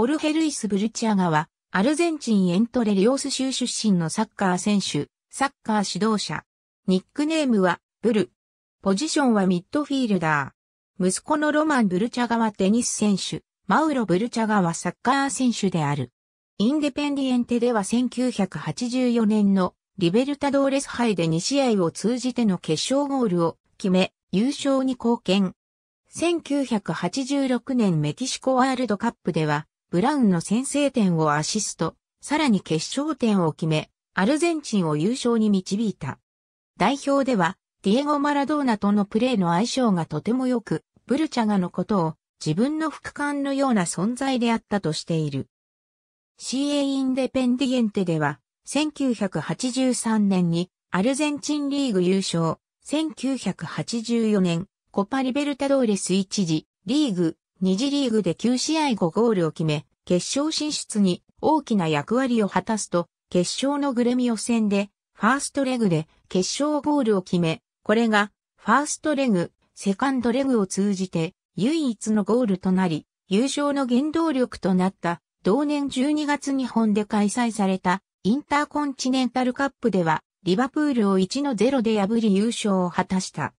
ホルヘルイス・ブルチアガは、アルゼンチンエントレリオス州出身のサッカー選手、サッカー指導者。ニックネームは、ブル。ポジションはミッドフィールダー。息子のロマン・ブルチャガはテニス選手、マウロ・ブルチャガはサッカー選手である。インデペンディエンテでは1984年のリベルタドーレス杯で2試合を通じての決勝ゴールを決め、優勝に貢献。1986年メキシコワールドカップではブラウンの先制点をアシスト、さらに決勝点を決め、アルゼンチンを優勝に導いた。代表では、ディエゴ・マラドーナとのプレーの相性がとても良く、ブルチャガのことを自分の副官のような存在であったとしている。CA インデペンディエンテでは、1983年にアルゼンチンリーグ優勝、1984年コパリベルタドーレス一時、リーグ二次リーグで9試合5ゴールを決め、決勝進出に大きな役割を果たすと、決勝のグレミオ戦で、ファーストレグで決勝ゴールを決め、これが、ファーストレグ、セカンドレグを通じて、唯一のゴールとなり、優勝の原動力となった、同年12月日本で開催された、インターコンチネンタルカップでは、リバプールを1の0で破り優勝を果たした。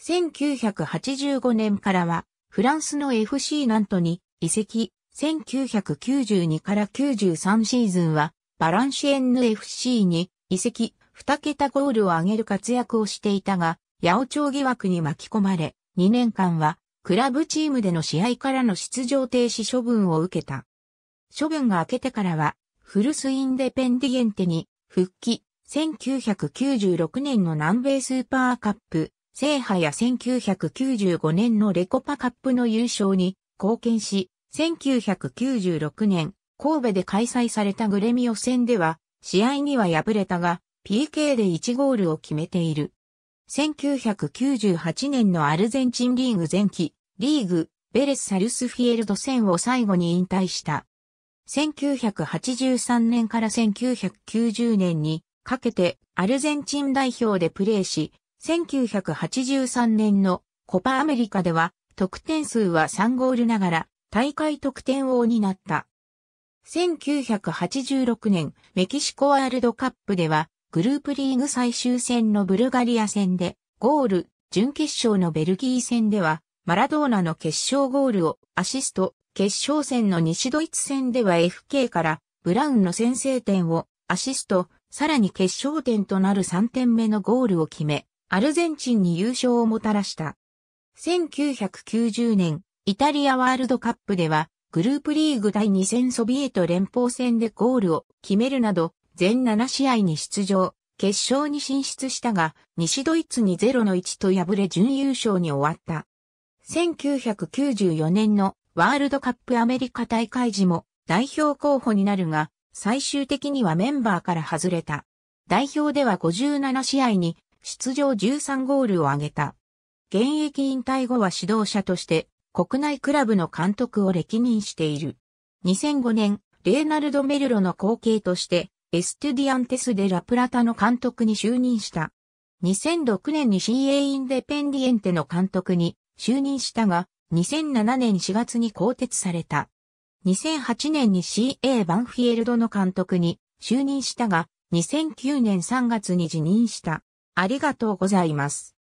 1985年からは、フランスの FC ナントに移籍、1992から93シーズンは、バランシエンヌ FC に移籍、2桁ゴールを挙げる活躍をしていたが、八王朝疑惑に巻き込まれ、2年間は、クラブチームでの試合からの出場停止処分を受けた。処分が明けてからは、フルスインデペンディエンテに復帰、1996年の南米スーパーカップ、制覇や1995年のレコパカップの優勝に貢献し、1996年、神戸で開催されたグレミオ戦では、試合には敗れたが、PK で1ゴールを決めている。1998年のアルゼンチンリーグ前期、リーグ、ベレス・サルスフィエルド戦を最後に引退した。1983年から1990年にかけてアルゼンチン代表でプレーし、1983年のコパアメリカでは得点数は3ゴールながら大会得点王になった。1986年メキシコワールドカップではグループリーグ最終戦のブルガリア戦でゴール、準決勝のベルギー戦ではマラドーナの決勝ゴールをアシスト、決勝戦の西ドイツ戦では FK からブラウンの先制点をアシスト、さらに決勝点となる3点目のゴールを決め、アルゼンチンに優勝をもたらした。1990年、イタリアワールドカップでは、グループリーグ第2戦ソビエト連邦戦でゴールを決めるなど、全7試合に出場、決勝に進出したが、西ドイツに0の1と敗れ準優勝に終わった。1994年のワールドカップアメリカ大会時も代表候補になるが、最終的にはメンバーから外れた。代表では57試合に出場13ゴールを挙げた。現役引退後は指導者として国内クラブの監督を歴任している。2005年、レーナルド・メルロの後継としてエステュディアンテス・デ・ラ・プラタの監督に就任した。2006年に CA インデペンディエンテの監督に就任したが、2007年4月に更迭された。2008年に CA バンフィエルドの監督に就任したが、2009年3月に辞任した。ありがとうございます。